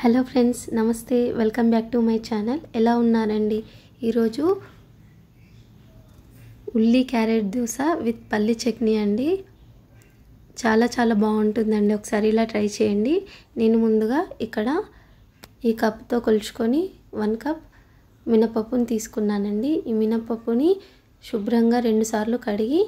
hello friends నమస్తే welcome back to my channel ఎలా ఉన్నారండి ఈరోజు ఉల్లి క్యారెట్ దోశ విత్ పల్లి చట్నీ అండి చాలా చాలా బాగుంటుందండి ఒకసారి ఇలా ట్రై చేయండి నేను ముందుగా ఇక్కడ ఈ కప్తో కొలుచుకొని వన్ కప్ మినపప్పుని తీసుకున్నానండి ఈ మినపప్పుని శుభ్రంగా రెండుసార్లు కడిగి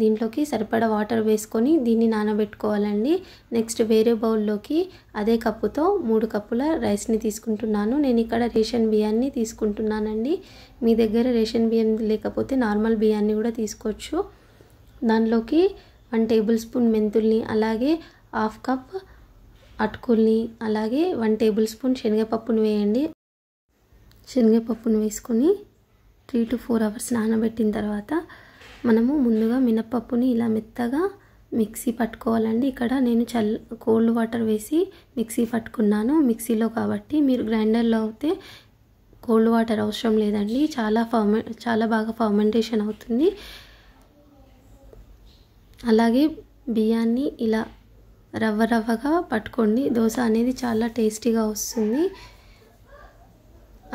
దీంట్లోకి సరిపడ వాటర్ వేసుకొని దీన్ని నానబెట్టుకోవాలండి నెక్స్ట్ వేరే బౌల్లోకి అదే కప్పుతో మూడు కప్పుల రైస్ని తీసుకుంటున్నాను నేను ఇక్కడ రేషన్ బియ్యాన్ని తీసుకుంటున్నానండి మీ దగ్గర రేషన్ బియ్యం లేకపోతే నార్మల్ బియ్యాన్ని కూడా తీసుకోవచ్చు దానిలోకి వన్ టేబుల్ స్పూన్ మెంతుల్ని అలాగే హాఫ్ కప్ అటుకుల్ని అలాగే వన్ టేబుల్ స్పూన్ శనగపప్పును వేయండి శనగపప్పును వేసుకొని త్రీ టు ఫోర్ అవర్స్ నానబెట్టిన తర్వాత మనము ముందుగా మినప్పప్పుని ఇలా మెత్తగా మిక్సీ పట్టుకోవాలండి ఇక్కడ నేను చల్ కోల్డ్ వాటర్ వేసి మిక్సీ పట్టుకున్నాను మిక్సీలో కాబట్టి మీరు గ్రైండర్లో అయితే కోల్డ్ వాటర్ అవసరం లేదండి చాలా ఫర్మె చాలా బాగా ఫర్మెంటేషన్ అవుతుంది అలాగే బియ్యాన్ని ఇలా రవ్వ రవ్వగా పట్టుకోండి దోశ అనేది చాలా టేస్టీగా వస్తుంది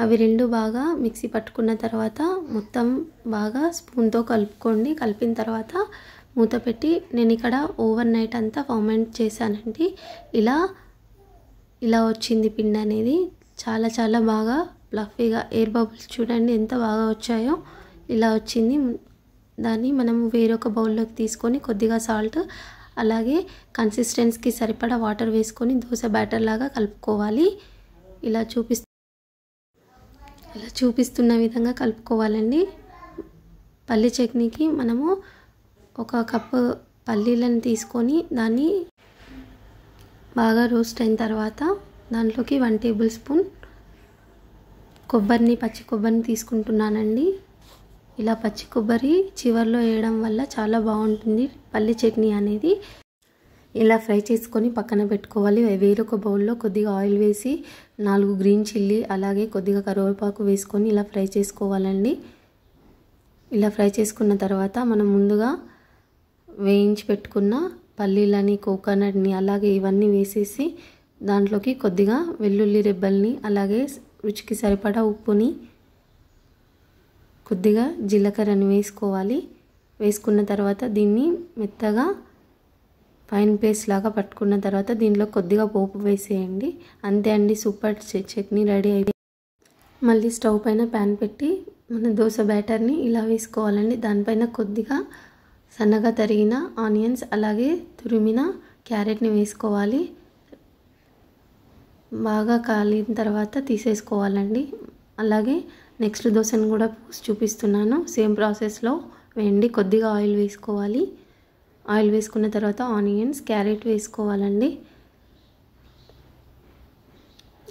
అవి రెండు బాగా మిక్సీ పట్టుకున్న తర్వాత మొత్తం బాగా స్పూన్తో కలుపుకోండి కలిపిన తర్వాత మూత పెట్టి నేను ఇక్కడ ఓవర్ నైట్ అంతా ఫర్మెంట్ చేశానండి ఇలా ఇలా వచ్చింది పిండి అనేది చాలా చాలా బాగా ఫ్లఫీగా ఎయిర్ బబుల్స్ చూడండి ఎంత బాగా వచ్చాయో ఇలా వచ్చింది దాన్ని మనం వేరొక బౌల్లోకి తీసుకొని కొద్దిగా సాల్ట్ అలాగే కన్సిస్టెన్స్కి సరిపడా వాటర్ వేసుకొని దోశ బ్యాటర్ లాగా కలుపుకోవాలి ఇలా చూపి ఇలా చూపిస్తున్న విధంగా కలుపుకోవాలండి పల్లి చట్నీకి మనము ఒక కప్పు పల్లీలను తీసుకొని దాన్ని బాగా రోస్ట్ అయిన తర్వాత దాంట్లోకి వన్ టేబుల్ స్పూన్ కొబ్బరిని పచ్చి కొబ్బరిని తీసుకుంటున్నానండి ఇలా పచ్చి కొబ్బరి చివరిలో వేయడం వల్ల చాలా బాగుంటుంది పల్లి చట్నీ అనేది ఇలా ఫ్రై చేసుకొని పక్కన పెట్టుకోవాలి వేరొక బౌల్లో కొద్దిగా ఆయిల్ వేసి నాలుగు గ్రీన్ చిల్లీ అలాగే కొద్దిగా కరివేపాకు వేసుకొని ఇలా ఫ్రై చేసుకోవాలండి ఇలా ఫ్రై చేసుకున్న తర్వాత మనం ముందుగా వేయించి పెట్టుకున్న పల్లీలని కోకోనట్ని అలాగే ఇవన్నీ వేసేసి దాంట్లోకి కొద్దిగా వెల్లుల్లి రెబ్బల్ని అలాగే రుచికి సరిపడా ఉప్పుని కొద్దిగా జీలకర్రని వేసుకోవాలి వేసుకున్న తర్వాత దీన్ని మెత్తగా ఫైన్ పేస్ట్ లాగా పట్టుకున్న తర్వాత దీనిలో కొద్దిగా పోపు వేసేయండి అంతే అండి సూపర్ చట్నీ రెడీ అయిపోయి మళ్ళీ స్టవ్ పైన ప్యాన్ పెట్టి మన దోశ బ్యాటర్ని ఇలా వేసుకోవాలండి దానిపైన కొద్దిగా సన్నగా తరిగిన ఆనియన్స్ అలాగే తురిమిన క్యారెట్ని వేసుకోవాలి బాగా కాలిన తర్వాత తీసేసుకోవాలండి అలాగే నెక్స్ట్ దోశను కూడా చూపిస్తున్నాను సేమ్ ప్రాసెస్లో వేయండి కొద్దిగా ఆయిల్ వేసుకోవాలి ఆయిల్ వేసుకున్న తర్వాత ఆనియన్స్ క్యారెట్ వేసుకోవాలండి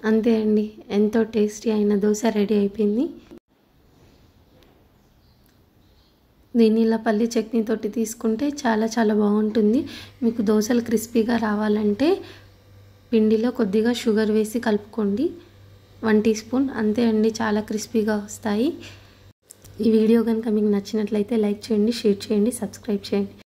అంతే అండి ఎంతో టేస్టీ అయిన దోశ రెడీ అయిపోయింది దీన్ని ఇలా పల్లి చట్నీ తోటి తీసుకుంటే చాలా చాలా బాగుంటుంది మీకు దోశలు క్రిస్పీగా రావాలంటే పిండిలో కొద్దిగా షుగర్ వేసి కలుపుకోండి వన్ టీ స్పూన్ అంతే అండి చాలా క్రిస్పీగా వస్తాయి ఈ వీడియో కనుక మీకు నచ్చినట్లయితే లైక్ చేయండి షేర్ చేయండి సబ్స్క్రైబ్ చేయండి